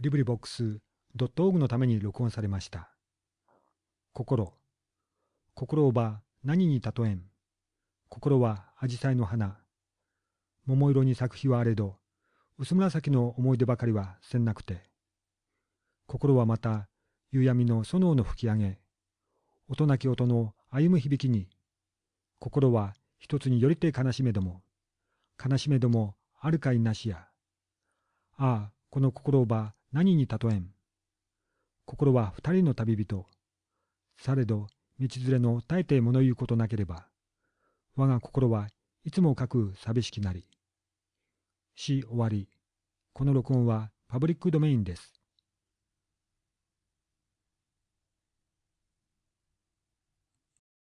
LibriVox.org のために録音されました。心。心をば何に例えん。心は紫陽花の花。桃色に咲く日はあれど、薄紫の思い出ばかりはせんなくて。心はまた、夕闇の園の吹き上げ。音なき音の歩む響きに。心は一つによりて悲しめども。悲しめどもあるかいなしや。ああ、この心ば、何に例えん心は二人の旅人。されど、道連れのえて物言うことなければ、我が心はいつもかく寂しきなり。し終わり。この録音はパブリックドメインです。